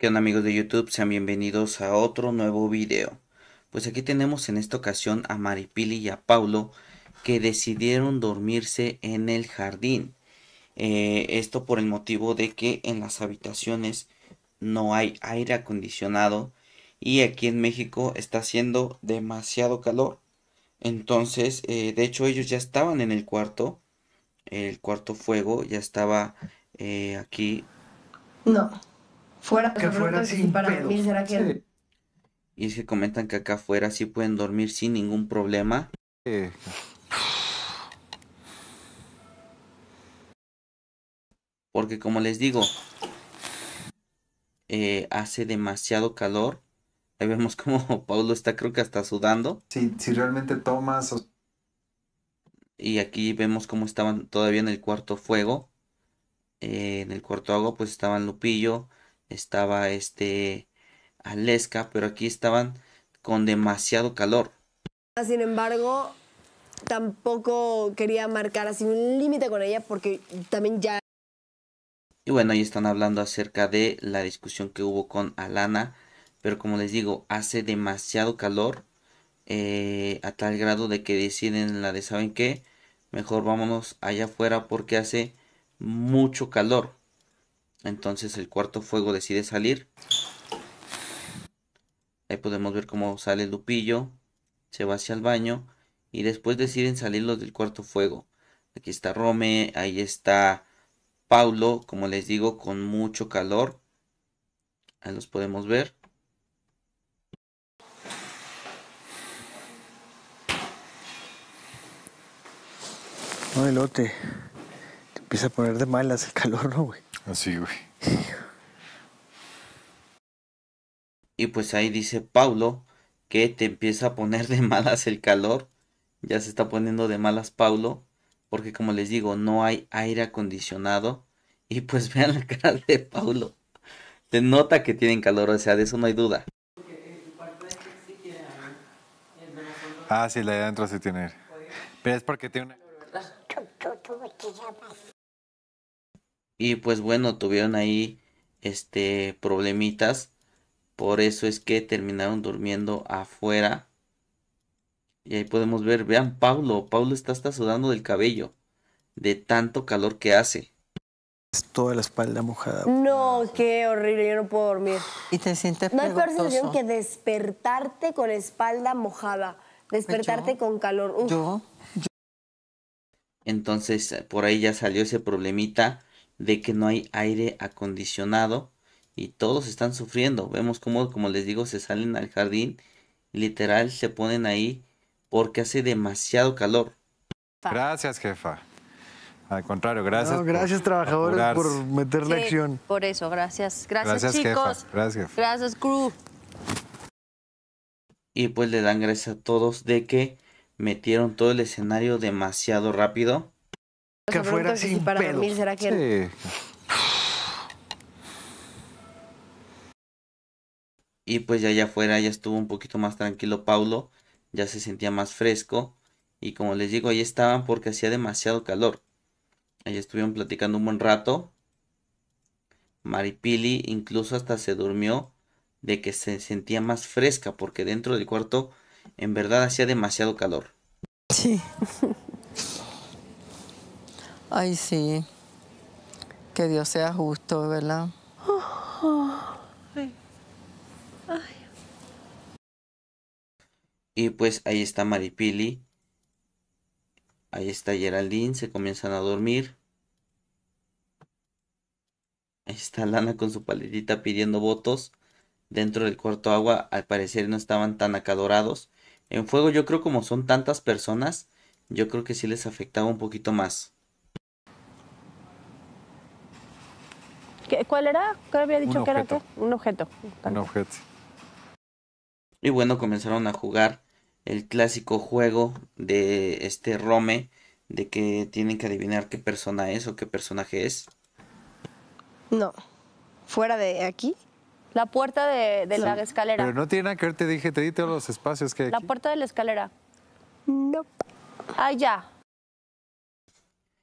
¿Qué amigos de YouTube? Sean bienvenidos a otro nuevo video. Pues aquí tenemos en esta ocasión a Maripili y a Paulo que decidieron dormirse en el jardín. Eh, esto por el motivo de que en las habitaciones no hay aire acondicionado y aquí en México está haciendo demasiado calor. Entonces, eh, de hecho ellos ya estaban en el cuarto, el cuarto fuego ya estaba eh, aquí. No fuera, que fuera Y es que comentan que acá afuera sí pueden dormir sin ningún problema. Porque como les digo, eh, hace demasiado calor. Ahí vemos como Paulo está creo que hasta sudando. Sí, si realmente tomas... Y aquí vemos cómo estaban todavía en el cuarto fuego. Eh, en el cuarto agua pues estaban Lupillo, estaba este Aleska, pero aquí estaban con demasiado calor. Sin embargo, tampoco quería marcar así un límite con ella porque también ya... Y bueno, ahí están hablando acerca de la discusión que hubo con Alana, pero como les digo, hace demasiado calor eh, a tal grado de que deciden la de, ¿saben qué? Mejor vámonos allá afuera porque hace mucho calor. Entonces el cuarto fuego decide salir. Ahí podemos ver cómo sale el Lupillo. Se va hacia el baño. Y después deciden salir los del cuarto fuego. Aquí está Rome. Ahí está Paulo. Como les digo, con mucho calor. Ahí los podemos ver. No, elote. Te empieza a poner de malas el calor, ¿no, güey? güey. Y pues ahí dice Paulo que te empieza a poner de malas el calor. Ya se está poniendo de malas Paulo. Porque como les digo, no hay aire acondicionado. Y pues vean la cara de Paulo. Te nota que tienen calor, o sea, de eso no hay duda. Ah, sí, la de adentro sí tiene. Pero es porque tiene una... Y pues bueno, tuvieron ahí este problemitas. Por eso es que terminaron durmiendo afuera. Y ahí podemos ver, vean Pablo, Pablo está hasta sudando del cabello de tanto calor que hace. Toda la espalda mojada. No, qué horrible, yo no puedo dormir. Y te sientes No hay peor sensación que despertarte con espalda mojada, despertarte con calor. ¿Yo? Entonces, por ahí ya salió ese problemita de que no hay aire acondicionado y todos están sufriendo. Vemos cómo, como les digo, se salen al jardín literal se ponen ahí porque hace demasiado calor. Gracias, jefa. Al contrario, gracias. gracias, trabajadores, por, meterle meter la acción. Por eso, gracias. Gracias, chicos. Jefa. Gracias, Gracias, crew. Y pues le dan gracias a todos de que metieron todo el escenario demasiado rápido que sin Y pues ya allá afuera ya estuvo un poquito más tranquilo Paulo, ya se sentía más fresco y como les digo, ahí estaban porque hacía demasiado calor. Ahí estuvieron platicando un buen rato. Maripili incluso hasta se durmió de que se sentía más fresca porque dentro del cuarto en verdad hacía demasiado calor. Sí. Ay, sí. Que Dios sea justo, ¿verdad? Y pues ahí está Maripili. Ahí está Geraldine, se comienzan a dormir. Ahí está Lana con su palerita pidiendo votos. Dentro del cuarto agua, al parecer no estaban tan acalorados. En fuego, yo creo como son tantas personas, yo creo que sí les afectaba un poquito más. ¿Cuál era? ¿Qué había dicho que era Un objeto. Un objeto. Y bueno, comenzaron a jugar el clásico juego de este Rome, de que tienen que adivinar qué persona es o qué personaje es. No. ¿Fuera de aquí? La puerta de, la escalera. Pero no tiene nada que ver, te dije, te di todos los espacios que hay La puerta de la escalera. No. Allá. Ah,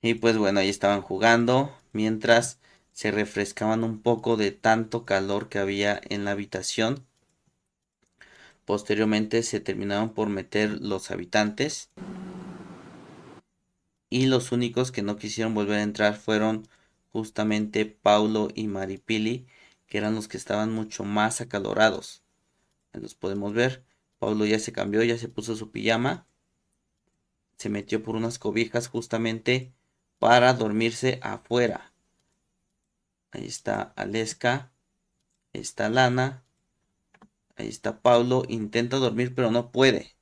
y pues bueno, ahí estaban jugando, mientras se refrescaban un poco de tanto calor que había en la habitación. Posteriormente se terminaron por meter los habitantes y los únicos que no quisieron volver a entrar fueron justamente Paulo y Maripili, que eran los que estaban mucho más acalorados. Los podemos ver. Paulo ya se cambió, ya se puso su pijama. Se metió por unas cobijas justamente para dormirse afuera. Ahí está Aleska. Ahí está Lana. Ahí está Pablo. Intenta dormir, pero no puede.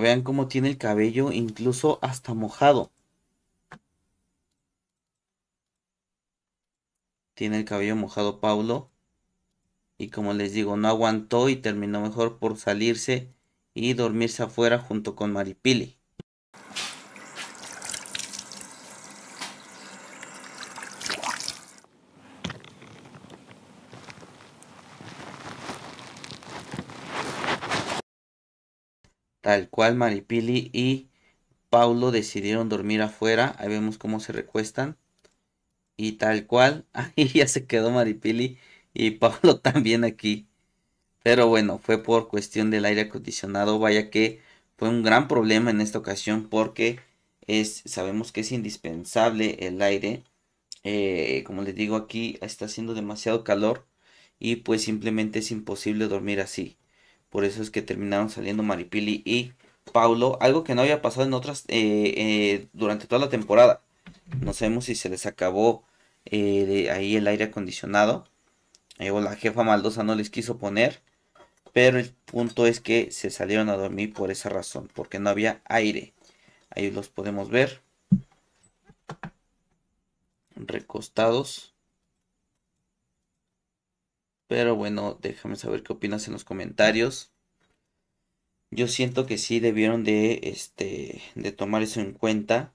vean cómo tiene el cabello, incluso hasta mojado. Tiene el cabello mojado Pablo y como les digo, no aguantó y terminó mejor por salirse y dormirse afuera junto con Maripili. Tal cual Maripili y Paulo decidieron dormir afuera. Ahí vemos cómo se recuestan. Y tal cual, ahí ya se quedó Maripili y Pablo también aquí. Pero bueno, fue por cuestión del aire acondicionado, vaya que fue un gran problema en esta ocasión porque es, sabemos que es indispensable el aire. Eh, como les digo aquí está haciendo demasiado calor y pues simplemente es imposible dormir así. Por eso es que terminaron saliendo Maripili y Paulo, algo que no había pasado en otras eh, eh, durante toda la temporada. No sabemos si se les acabó ahí el aire acondicionado eh, la jefa Maldosa no les quiso poner. Pero el punto es que se salieron a dormir por esa razón, porque no había aire. Ahí los podemos ver. Recostados. Pero bueno, déjame saber qué opinas en los comentarios. Yo siento que sí debieron de, este, de tomar eso en cuenta.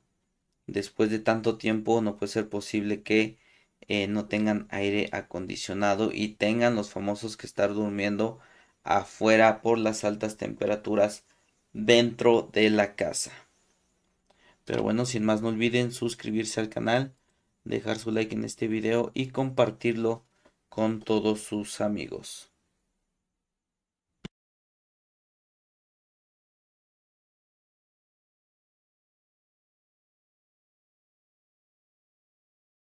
Después de tanto tiempo no puede ser posible que eh, no tengan aire acondicionado y tengan los famosos que estar durmiendo afuera por las altas temperaturas dentro de la casa. Pero bueno, sin más no olviden suscribirse al canal, dejar su like en este video y compartirlo con todos sus amigos.